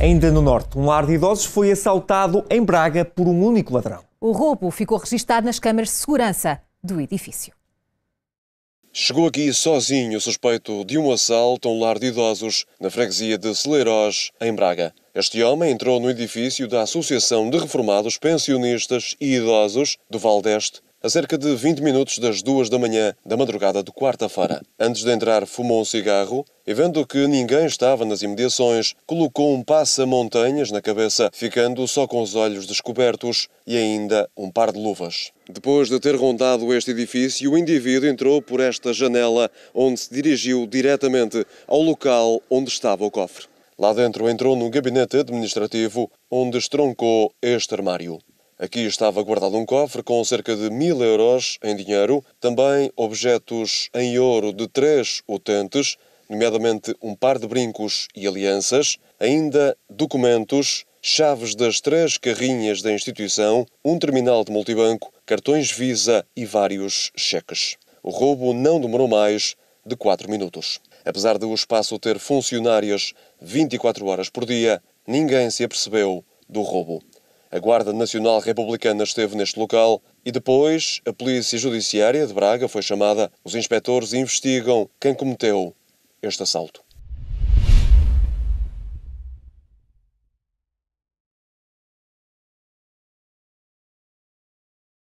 Ainda no norte, um lar de idosos foi assaltado em Braga por um único ladrão. O roubo ficou registado nas câmaras de segurança do edifício. Chegou aqui sozinho o suspeito de um assalto a um lar de idosos na freguesia de Celeiroz, em Braga. Este homem entrou no edifício da Associação de Reformados Pensionistas e Idosos do Valdeste a cerca de 20 minutos das duas da manhã da madrugada de quarta-feira, antes de entrar, fumou um cigarro e, vendo que ninguém estava nas imediações, colocou um passa-montanhas na cabeça, ficando só com os olhos descobertos e ainda um par de luvas. Depois de ter rondado este edifício, o indivíduo entrou por esta janela, onde se dirigiu diretamente ao local onde estava o cofre. Lá dentro entrou num gabinete administrativo, onde estroncou este armário. Aqui estava guardado um cofre com cerca de mil euros em dinheiro, também objetos em ouro de três utentes, nomeadamente um par de brincos e alianças, ainda documentos, chaves das três carrinhas da instituição, um terminal de multibanco, cartões Visa e vários cheques. O roubo não demorou mais de quatro minutos. Apesar de o espaço ter funcionárias 24 horas por dia, ninguém se apercebeu do roubo. A Guarda Nacional Republicana esteve neste local e depois a Polícia Judiciária de Braga foi chamada. Os inspectores investigam quem cometeu este assalto.